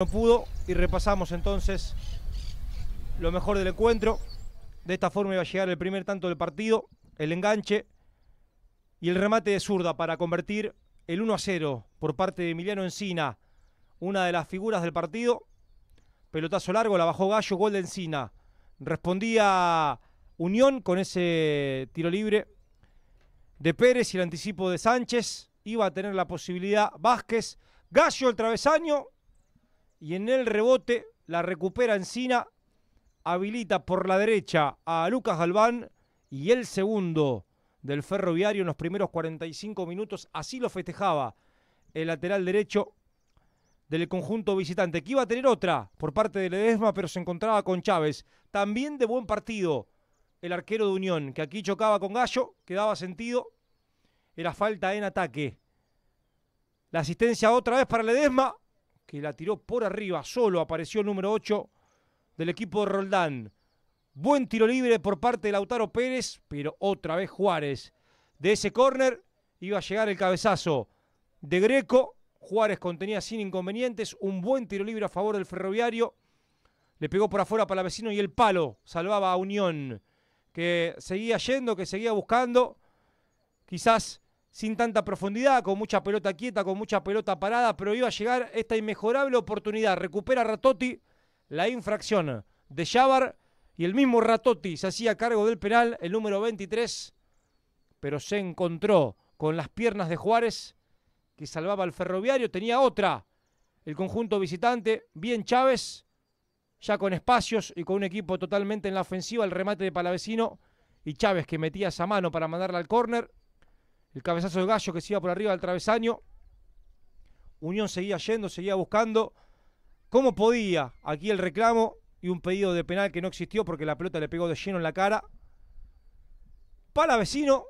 No pudo y repasamos entonces lo mejor del encuentro. De esta forma iba a llegar el primer tanto del partido, el enganche y el remate de zurda para convertir el 1 a 0 por parte de Emiliano Encina, una de las figuras del partido. Pelotazo largo, la bajó Gallo, gol de Encina. Respondía Unión con ese tiro libre de Pérez y el anticipo de Sánchez. Iba a tener la posibilidad Vázquez. Gallo el travesaño, y en el rebote la recupera Encina, habilita por la derecha a Lucas Galván y el segundo del ferroviario en los primeros 45 minutos, así lo festejaba el lateral derecho del conjunto visitante, que iba a tener otra por parte de Ledesma, pero se encontraba con Chávez, también de buen partido el arquero de Unión, que aquí chocaba con Gallo, que daba sentido, era falta en ataque. La asistencia otra vez para Ledesma, que la tiró por arriba, solo apareció el número 8 del equipo de Roldán. Buen tiro libre por parte de Lautaro Pérez, pero otra vez Juárez. De ese córner iba a llegar el cabezazo de Greco. Juárez contenía sin inconvenientes, un buen tiro libre a favor del ferroviario. Le pegó por afuera para vecino y el palo salvaba a Unión, que seguía yendo, que seguía buscando. Quizás sin tanta profundidad, con mucha pelota quieta, con mucha pelota parada, pero iba a llegar esta inmejorable oportunidad. Recupera Ratotti la infracción de Yavar y el mismo Ratotti se hacía cargo del penal, el número 23, pero se encontró con las piernas de Juárez, que salvaba al ferroviario, tenía otra. El conjunto visitante, bien Chávez, ya con espacios y con un equipo totalmente en la ofensiva, el remate de Palavecino y Chávez que metía esa mano para mandarla al córner, el cabezazo del gallo que se iba por arriba del travesaño. Unión seguía yendo, seguía buscando. ¿Cómo podía? Aquí el reclamo y un pedido de penal que no existió porque la pelota le pegó de lleno en la cara. Para vecino,